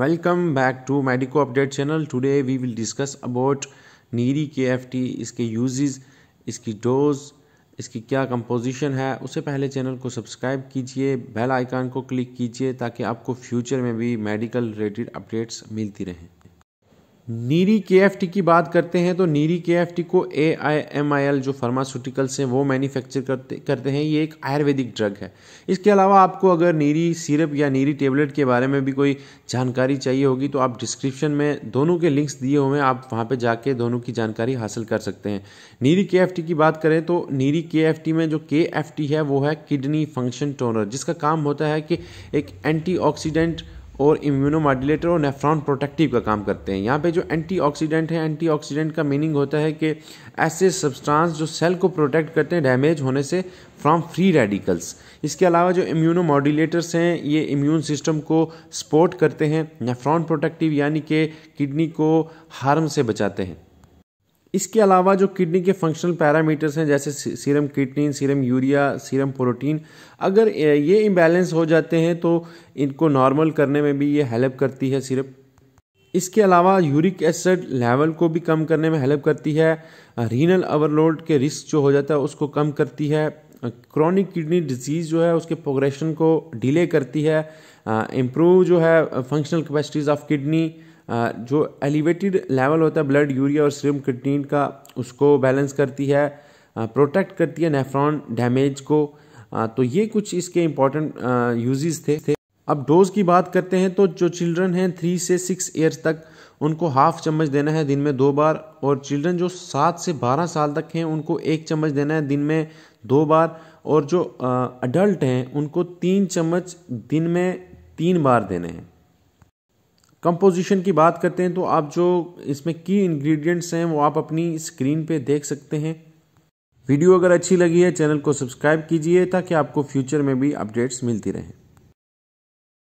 welcome back to medico update channel today we will discuss about Neeri K F T इसके uses इसकी dose इसकी क्या composition है उससे पहले चैनल को सब्सक्राइब कीजिए बेल आइकन को क्लिक कीजिए ताकि आपको फ्यूचर में भी मेडिकल रिलेटेड अपडेट्स मिलती रहें नीरी के की बात करते हैं तो नीरी के को A I M I L जो फार्मास्यूटिकल्स हैं वो मैन्युफैक्चर करते करते हैं ये एक आयुर्वेदिक ड्रग है इसके अलावा आपको अगर नीरी सिरप या नीरी टेबलेट के बारे में भी कोई जानकारी चाहिए होगी तो आप डिस्क्रिप्शन में दोनों के लिंक्स दिए हुए हैं आप वहाँ पर जाके दोनों की जानकारी हासिल कर सकते हैं नीरी के की बात करें तो नीरी के में जो के है वो है किडनी फंक्शन टोनर जिसका काम होता है कि एक एंटीऑक्सीडेंट और इम्यूनोमॉड्यूलेटर और नेफ्रॉन प्रोटेक्टिव का काम करते हैं यहाँ पे जो एंटीऑक्सीडेंट है एंटीऑक्सीडेंट का मीनिंग होता है कि ऐसे सब्सटेंस जो सेल को प्रोटेक्ट करते हैं डैमेज होने से फ्रॉम फ्री रेडिकल्स इसके अलावा जो इम्यूनो मॉड्यूलेटर्स हैं ये इम्यून सिस्टम को सपोर्ट करते हैं नेफ्रॉन प्रोटेक्टिव यानी कि किडनी को हार्म से बचाते हैं इसके अलावा जो किडनी के फंक्शनल पैरामीटर्स हैं जैसे serum kidney serum urea serum protein अगर ये इम्बैलेंस हो जाते हैं तो इनको नॉर्मल करने में भी ये हेल्प करती है सिरप इसके अलावा यूरिक एसिड लेवल को भी कम करने में हेल्प करती है रीनल ओवरलोड के रिस्क जो हो जाता है उसको कम करती है क्रॉनिक किडनी डिजीज़ जो है उसके प्रोग्रेशन को डिले करती है इम्प्रूव जो है फंक्शनल कैपेसिटीज़ ऑफ किडनी जो एलिवेटेड लेवल होता है ब्लड यूरिया और सीरम क्रिटीन का उसको बैलेंस करती है प्रोटेक्ट करती है नेफ्रॉन डैमेज को तो ये कुछ इसके इम्पोर्टेंट यूजेस थे अब डोज की बात करते हैं तो जो चिल्ड्रन हैं थ्री से सिक्स ईयर्स तक उनको हाफ चम्मच देना है दिन में दो बार और चिल्ड्रन जो सात से बारह साल तक हैं उनको एक चम्मच देना है दिन में दो बार और जो अडल्ट हैं उनको तीन चम्मच दिन में तीन बार देने हैं कंपोजिशन की बात करते हैं तो आप जो इसमें की इंग्रेडिएंट्स हैं वो आप अपनी स्क्रीन पे देख सकते हैं वीडियो अगर अच्छी लगी है चैनल को सब्सक्राइब कीजिए ताकि आपको फ्यूचर में भी अपडेट्स मिलती रहें